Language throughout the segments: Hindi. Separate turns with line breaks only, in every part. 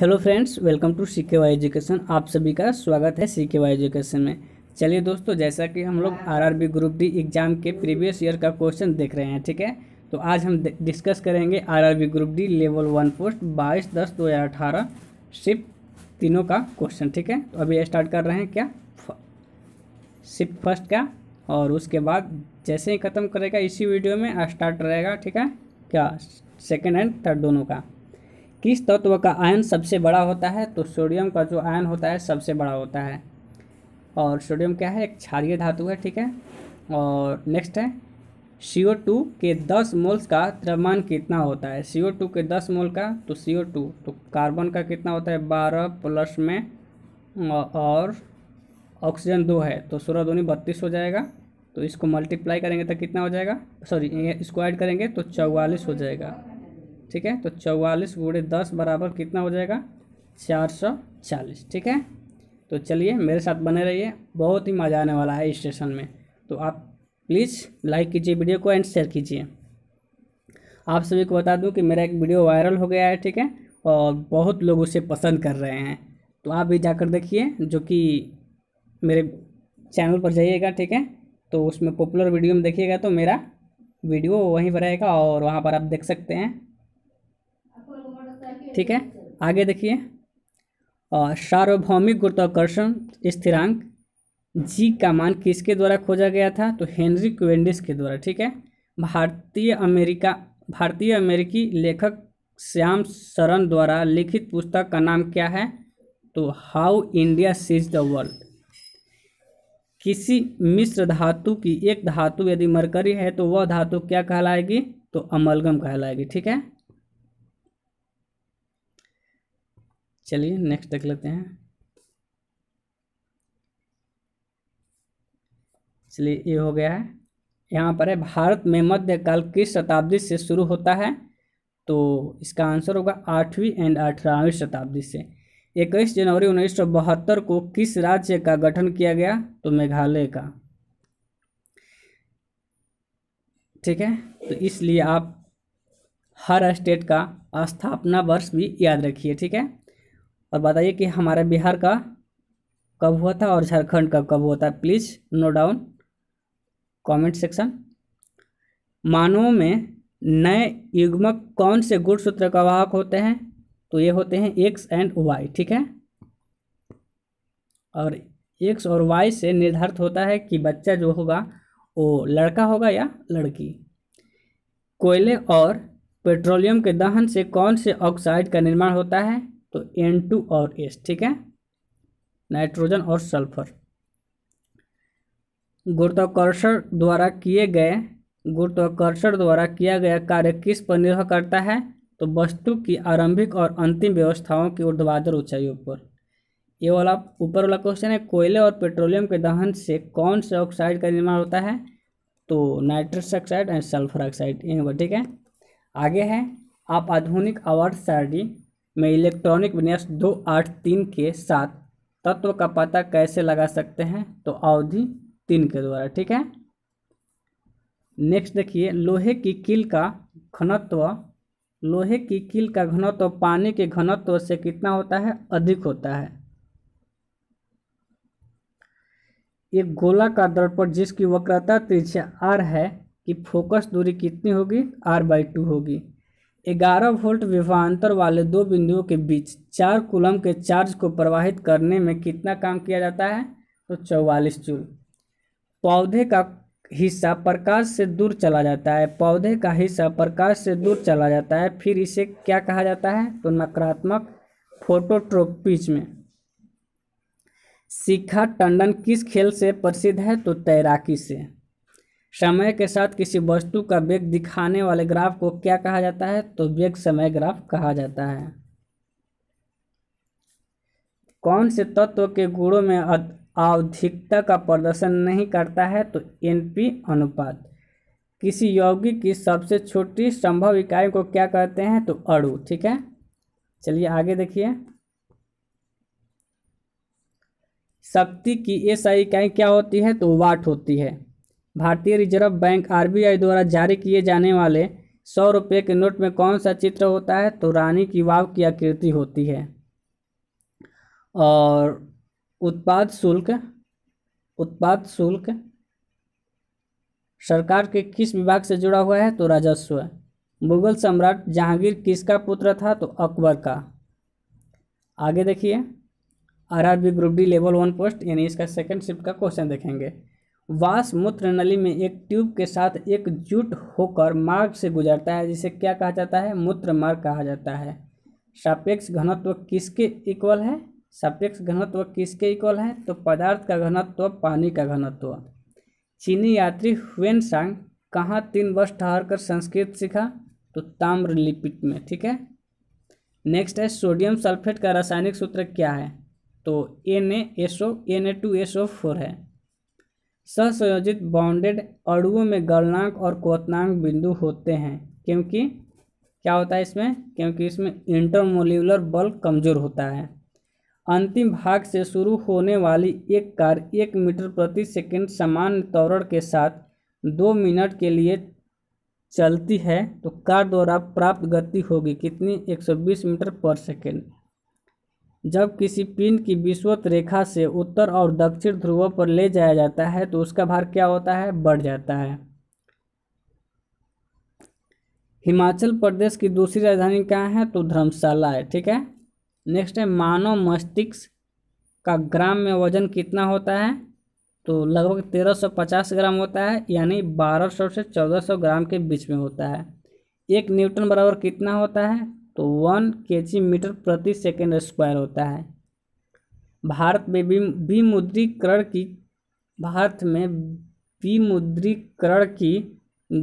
hello friends welcome to C K Y education आप सभी का स्वागत है सी के वाई एजुकेशन में चलिए दोस्तों जैसा कि हम लोग आरआरबी ग्रुप डी एग्ज़ाम के प्रीवियस ईयर का क्वेश्चन देख रहे हैं ठीक है तो आज हम डिस्कस करेंगे RRB group D level one post बाईस दस दो हज़ार अठारह सिर्फ तीनों का क्वेश्चन ठीक है तो अभी स्टार्ट कर रहे हैं क्या सिर्फ फर्स्ट का और उसके बाद जैसे ही ख़त्म करेगा इसी वीडियो में स्टार्ट रहेगा ठीक है क्या सेकेंड एंड थर्ड दोनों का किस तत्व का आयन सबसे बड़ा होता है तो सोडियम का जो आयन होता है सबसे बड़ा होता है और सोडियम क्या है एक क्षारिय धातु है ठीक है और नेक्स्ट है सी ओ टू के दस मोल्स का द्रव्यमान कितना होता है सी ओ टू के दस मोल का तो सी ओ टू तो कार्बन का कितना होता है बारह प्लस में और ऑक्सीजन दो है तो सोलह दूनी बत्तीस हो जाएगा तो इसको मल्टीप्लाई करेंगे तो कितना हो जाएगा सॉरी इसको ऐड करेंगे तो चौवालीस हो जाएगा ठीक है तो चौवालीस बूढ़े दस बराबर कितना हो जाएगा चार सौ चालीस ठीक है तो चलिए मेरे साथ बने रहिए बहुत ही मज़ा आने वाला है स्टेशन में तो आप प्लीज़ लाइक कीजिए वीडियो को एंड शेयर कीजिए आप सभी को बता दूं कि मेरा एक वीडियो वायरल हो गया है ठीक है और बहुत लोग उसे पसंद कर रहे हैं तो आप भी जाकर देखिए जो कि मेरे चैनल पर जाइएगा ठीक है तो उसमें पॉपुलर वीडियो में देखिएगा तो मेरा वीडियो वहीं पर रहेगा और वहाँ पर आप देख सकते हैं ठीक है आगे देखिए और सार्वभौमिक गुरुत्वाकर्षण स्थिरांक जी का मान किसके द्वारा खोजा गया था तो हेनरी क्वेंडिस के द्वारा ठीक है भारतीय अमेरिका भारतीय अमेरिकी लेखक श्याम शरण द्वारा लिखित पुस्तक का नाम क्या है तो how India sees the world किसी मिश्र धातु की एक धातु यदि मरकरी है तो वह धातु क्या कहलाएगी तो अमलगम कहलाएगी ठीक है चलिए नेक्स्ट देख लेते हैं चलिए ये हो गया है यहाँ पर है भारत में मध्यकाल किस शताब्दी से शुरू होता है तो इसका आंसर होगा आठवीं एंड अठारहवीं शताब्दी से इक्कीस जनवरी उन्नीस सौ बहत्तर को किस राज्य का गठन किया गया तो मेघालय का ठीक है तो इसलिए आप हर स्टेट का स्थापना वर्ष भी याद रखिए ठीक है और बताइए कि हमारा बिहार का कब हुआ था और झारखंड का कब हुआ था please note down comment section मानवों में नए युग्मक कौन से गुण सूत्र का वाहक होते हैं तो ये होते हैं एक्स एंड वाई ठीक है और एक्स और वाई से निर्धारित होता है कि बच्चा जो होगा वो लड़का होगा या लड़की कोयले और पेट्रोलियम के दहन से कौन से ऑक्साइड का निर्माण होता है तो एन टू और एस ठीक है नाइट्रोजन और सल्फर गुरुत्वाकर्षण द्वारा किए गए गुरुत्वाकर्षण द्वारा किया गया कार्य किस पर निर्भर करता है तो वस्तु की आरंभिक और अंतिम व्यवस्थाओं की ऊर्ध्वाधर ऊंचाइयों पर ये वाला ऊपर वाला क्वेश्चन है कोयले और पेट्रोलियम के दहन से कौन से ऑक्साइड का निर्माण होता है तो nitrous oxide and sulphur oxide ठीक है आगे है आप आधुनिक आवर्त सारणी में इलेक्ट्रॉनिक विन्यास दो आठ तीन के साथ तत्व का पता कैसे लगा सकते हैं तो अवधि तीन के द्वारा ठीक है नेक्स्ट देखिए लोहे की किल का घनत्व लोहे की किल का घनत्व पानी के घनत्व से कितना होता है अधिक होता है एक गोला का दर्पण जिसकी वक्रता त्रिज्या आर है कि फोकस दूरी कितनी होगी आर बाई टू होगी ग्यारह वोल्ट विभवांतर वाले दो बिंदुओं के बीच चार कुलम के चार्ज को प्रवाहित करने में कितना काम किया जाता है तो चौवालीस जूल पौधे का हिस्सा प्रकाश से दूर चला जाता है पौधे का हिस्सा प्रकाश से दूर चला जाता है फिर इसे क्या कहा जाता है तो नकारात्मक फोटोट्रोपिच में शिखा टंडन किस खेल से प्रसिद्ध है तो तैराकी से समय के साथ किसी वस्तु का वेग दिखाने वाले ग्राफ को क्या कहा जाता है तो वेग समय ग्राफ कहा जाता है कौन से तत्व के गुणों में आवधिकता का प्रदर्शन नहीं करता है तो एनपी अनुपात किसी यौगिक की सबसे छोटी संभव इकाई को क्या कहते हैं तो अड़ु ठीक है चलिए आगे देखिए शक्ति की एसआई इकाई क्या होती है तो वाट होती है भारतीय रिजर्व बैंक आर द्वारा जारी किए जाने वाले सौ रुपये के नोट में कौन सा चित्र होता है तो रानी की वाव की आकृति होती है और उत्पाद शुल्क उत्पाद शुल्क सरकार के किस विभाग से जुड़ा हुआ है तो राजस्व मुगल सम्राट जहांगीर किसका पुत्र था तो अकबर का आगे देखिए R R B group D level one post यानी इसका सेकंड शिफ्ट का क्वेश्चन देखेंगे वास मूत्र नली में एक ट्यूब के साथ एकजुट होकर मार्ग से गुजरता है जिसे क्या कहा जाता है मूत्र मार्ग कहा जाता है सापेक्ष घनत्व किसके इक्वल है सापेक्ष घनत्व किसके इक्वल है तो पदार्थ का घनत्व पानी का घनत्व चीनी यात्री हुएन सांग कहाँ तीन वर्ष ठहर कर संस्कृत सीखा तो ताम्रलिपिट में ठीक है नेक्स्ट है सोडियम सल्फेट का रासायनिक सूत्र क्या है तो N A S O N A two S O four है सहसंयोजित बाउंडेड अड़ुओं में गलनांक और कोतनांक बिंदु होते हैं क्योंकि क्या होता है इसमें क्योंकि इसमें इंटरमोल्यूलर बल कमज़ोर होता है अंतिम भाग से शुरू होने वाली एक कार एक मीटर प्रति सेकंड सामान्य त्वरण के साथ दो मिनट के लिए चलती है तो कार द्वारा प्राप्त गति होगी कितनी 120 मीटर पर सेकंड जब किसी पिन की विश्वत रेखा से उत्तर और दक्षिण ध्रुवों पर ले जाया जाता है तो उसका भार क्या होता है बढ़ जाता है हिमाचल प्रदेश की दूसरी राजधानी कहाँ है तो धर्मशाला है ठीक है नेक्स्ट है मानव मस्तिष्क का ग्राम में वजन कितना होता है तो लगभग तेरह सौ पचास ग्राम होता है यानी बारह सौ से चौदह सौ ग्राम के बीच में होता है एक न्यूटन बराबर कितना होता है तो वन के जी मीटर प्रति सेकेंड स्क्वायर होता है भारत में विमुद्रीकरण की भारत में विमुद्रीकरण की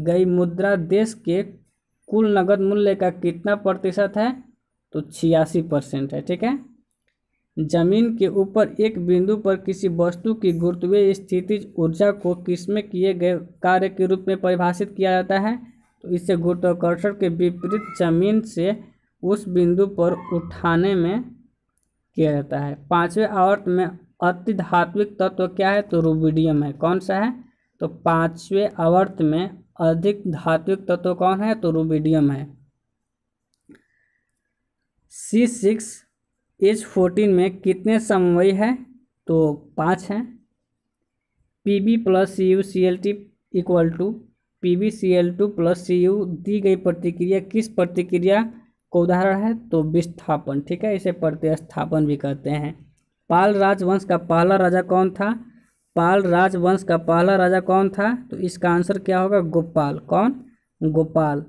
गई मुद्रा देश के कुल नगद मूल्य का कितना प्रतिशत है तो छियासी परसेंट है ठीक है जमीन के ऊपर एक बिंदु पर किसी वस्तु की गुरुत्वीय स्थिति ऊर्जा को किसमें किए गए कार्य के रूप में परिभाषित किया जाता है तो इससे गुरुत्वाकर्षण के विपरीत जमीन से उस बिंदु पर उठाने में किया जाता है पांचवें आवर्त में अतिधात्विक तत्व क्या है तो रूबिडियम है कौन सा है तो पांचवें आवर्त में अधिक धात्विक तत्व कौन है तो रूबिडियम है सी सिक्स एच फोर्टीन में कितने समवयी है तो पाँच हैं P B plus C U C L T equal to P B C L two plus C U दी गई प्रतिक्रिया किस प्रतिक्रिया को उदाहरण है तो विस्थापन ठीक है इसे प्रतिस्थापन भी कहते हैं पाल राजवंश का पहला राजा कौन था पाल राजवंश का पहला राजा कौन था तो इसका आंसर क्या होगा गोपाल कौन गोपाल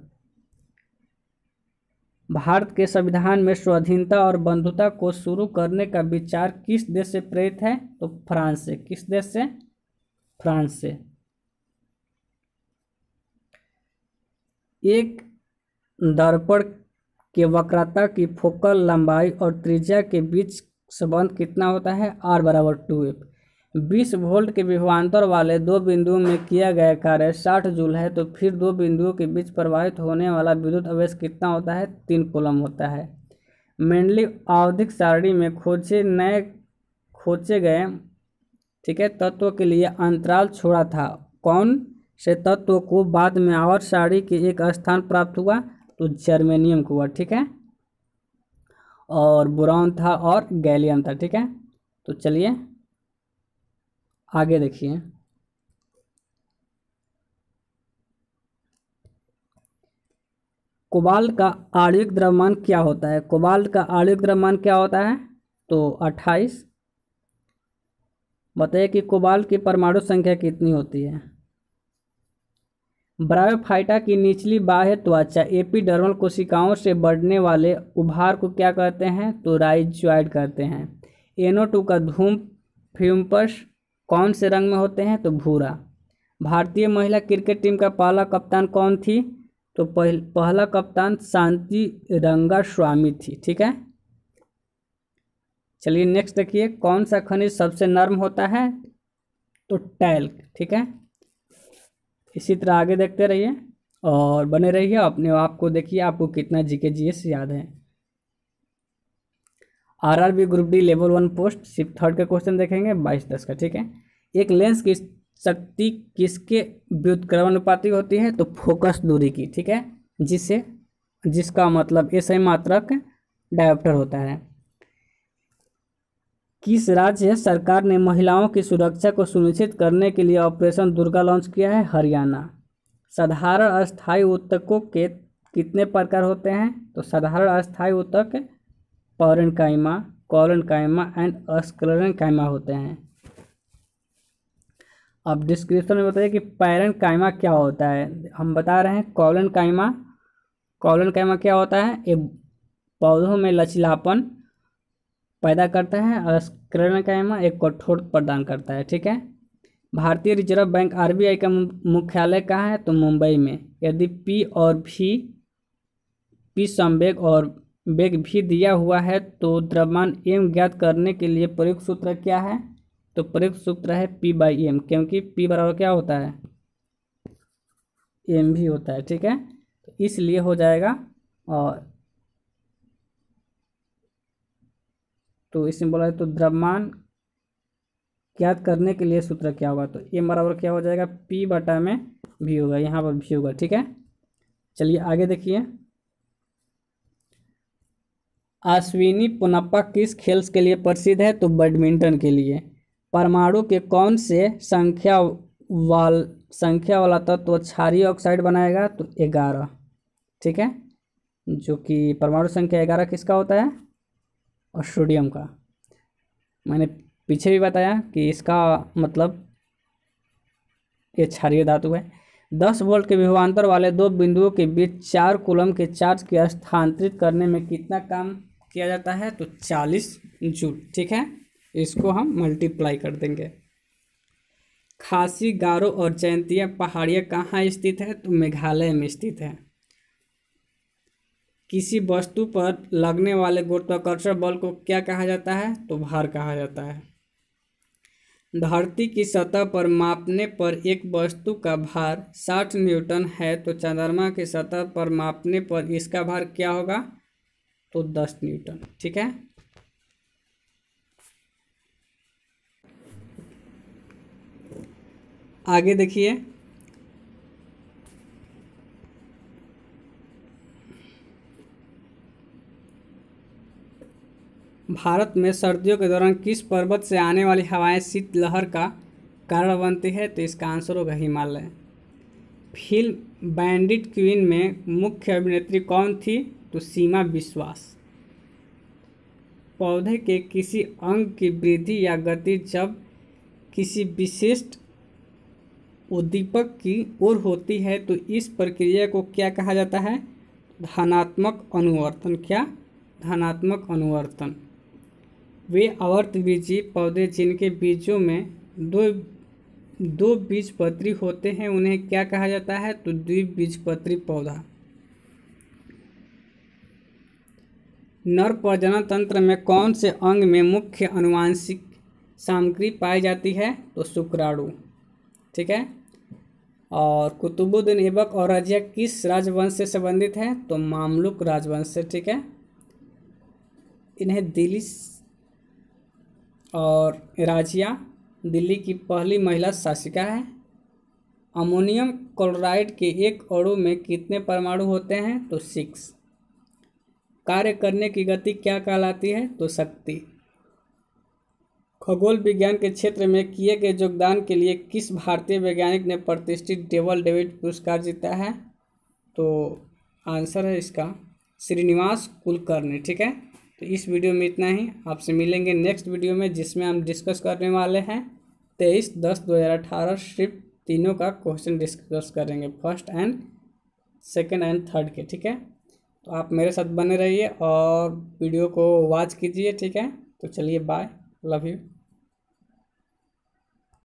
भारत के संविधान में स्वाधीनता और बंधुता को शुरू करने का विचार किस देश से प्रेरित है तो फ्रांस से किस देश से फ्रांस से एक दर्पण कि वक्रता की फोकल लंबाई और त्रिज्या के बीच संबंध कितना होता है आर बराबर टू एफ बीस वोल्ट के विभवान्तर वाले दो बिंदुओं में किया गया कार्य साठ जूल है तो फिर दो बिंदुओं के बीच प्रवाहित होने वाला विद्युत आवेश कितना होता है तीन कोलम होता है मेनली आवधिक सारणी में खोजे नए खोजे गए ठीक है तत्व के लिए अंतराल छोड़ा था कौन से तत्व को बाद में और सारणी के एक स्थान प्राप्त हुआ तो जर्मेनियम को हुआ ठीक है और बुरान था और गैलियम था ठीक है तो चलिए आगे देखिए कोबाल्ट का आणविक द्रव्यमान क्या होता है कोबाल्ट का आणविक द्रव्यमान क्या होता है तो 28 बताइए कि कोबाल्ट की परमाणु संख्या कितनी होती है ब्रायोफाइटा की निचली बाह्य त्वचा एपिडर्मल कोशिकाओं से बढ़ने वाले उभार को क्या कहते हैं तो राइजॉइड कहते हैं एनो टू का धूम फ्यूम्पस कौन से रंग में होते हैं तो भूरा भारतीय महिला क्रिकेट टीम का पहला कप्तान कौन थी तो पहल, पहला कप्तान शांति रंगा स्वामी थी ठीक है चलिए नेक्स्ट देखिए कौन सा खनिज सबसे नर्म होता है तो टैल्क ठीक है इसी तरह आगे देखते रहिए और बने रहिए अपने आप को देखिए आपको कितना जी के जी एस याद है R R B group D level one post सिर्फ थर्ड का क्वेश्चन देखेंगे बाईस दस का ठीक है एक लेंस की शक्ति किसके व्युतक्रमानुपाति होती है तो फोकस दूरी की ठीक है जिससे जिसका मतलब ऐसे मात्रक डायप्टर होता है किस राज्य सरकार ने महिलाओं की सुरक्षा को सुनिश्चित करने के लिए ऑपरेशन दुर्गा लॉन्च किया है हरियाणा साधारण अस्थायी उत्तकों के कितने प्रकार होते हैं तो साधारण अस्थायी उत्तक पौरन कायमा कॉलन कायमा एंड अस्कलन कायमा होते हैं अब डिस्क्रिप्शन में बताइए कि पैरन कायमा क्या होता है हम बता रहे हैं कॉलन कायमा कॉलन कायमा क्या होता है ये पौधों में लचीलापन पैदा करता है और स्क्रेण का एक कठोर प्रदान करता है ठीक है भारतीय रिजर्व बैंक आरबीआई का मुख्यालय कहाँ है तो मुंबई में यदि पी और भी पी संवेग और वेग भी दिया हुआ है तो द्रव्यमान एम ज्ञात करने के लिए प्रयुक्त सूत्र क्या है तो प्रयुक्त सूत्र है पी बाई एम क्योंकि पी बराबर क्या होता है एम भी होता है ठीक है तो इसलिए हो जाएगा और तो इसमें बोला है तो द्रव्यमान ज्ञात करने के लिए सूत्र क्या होगा तो ए बराबर क्या हो जाएगा पी बटा में भी होगा यहाँ पर भी होगा ठीक है चलिए आगे देखिए अश्विनी पुनप्पा किस खेल के लिए प्रसिद्ध है तो बैडमिंटन के लिए परमाणु के कौन से संख्या वाल संख्या वाला तत्व तो क्षारीय ऑक्साइड बनाएगा तो ग्यारह ठीक है जो कि परमाणु संख्या ग्यारह किसका होता है और स्टूडियम का मैंने पीछे भी बताया कि इसका मतलब ये क्षारिय धातु है दस वोल्ट के विभवांतर वाले दो बिंदुओं के बीच चार कूलम के चार्ज के स्थानांतरित करने में कितना काम किया जाता है तो चालीस जूल ठीक है इसको हम मल्टीप्लाई कर देंगे खासी गारो और जयंतिया पहाड़ियाँ कहाँ स्थित है तो मेघालय में स्थित है किसी वस्तु पर लगने वाले गुरुत्वाकर्षण तो बल को क्या कहा जाता है तो भार कहा जाता है धरती की सतह पर मापने पर एक वस्तु का भार 60 न्यूटन है तो चंद्रमा की सतह पर मापने पर इसका भार क्या होगा तो 10 न्यूटन ठीक है आगे देखिए भारत में सर्दियों के दौरान किस पर्वत से आने वाली हवाएं शीतलहर का कारण बनती है तो इसका आंसर होगा हिमालय फिल्म बैंडिट क्वीन में मुख्य अभिनेत्री कौन थी तो सीमा विश्वास पौधे के किसी अंग की वृद्धि या गति जब किसी विशिष्ट उद्दीपक की ओर होती है तो इस प्रक्रिया को क्या कहा जाता है धनात्मक अनुवर्तन क्या धनात्मक अनुवर्तन वे अवर्त बीजी पौधे जिनके बीजों में दो दो बीजपत्री होते हैं उन्हें क्या कहा जाता है तो द्विबीजपत्री पौधा नर प्रजनन तंत्र में कौन से अंग में मुख्य अनुवांशिक सामग्री पाई जाती है तो शुक्राणु ठीक है और कुतुबुद्दीन ऐबक और रजिया किस राजवंश से संबंधित है तो मामलुक राजवंश से ठीक है इन्हें दिल्ली और राजिया दिल्ली की पहली महिला शासिका है अमोनियम क्लोराइड के एक अणु में कितने परमाणु होते हैं तो सिक्स कार्य करने की गति क्या कहलाती है तो शक्ति खगोल विज्ञान के क्षेत्र में किए गए योगदान के लिए किस भारतीय वैज्ञानिक ने प्रतिष्ठित डेवल डेविड पुरस्कार जीता है तो आंसर है इसका श्रीनिवास कुलकर्णी ठीक है तो इस वीडियो में इतना ही आपसे मिलेंगे नेक्स्ट वीडियो में जिसमें हम डिस्कस करने वाले हैं तेईस दस दो हज़ार अठारह सिर्फ तीनों का क्वेश्चन डिस्कस करेंगे first and second and third के ठीक है तो आप मेरे साथ बने रहिए और वीडियो को वॉच कीजिए ठीक है तो चलिए बाय लव यू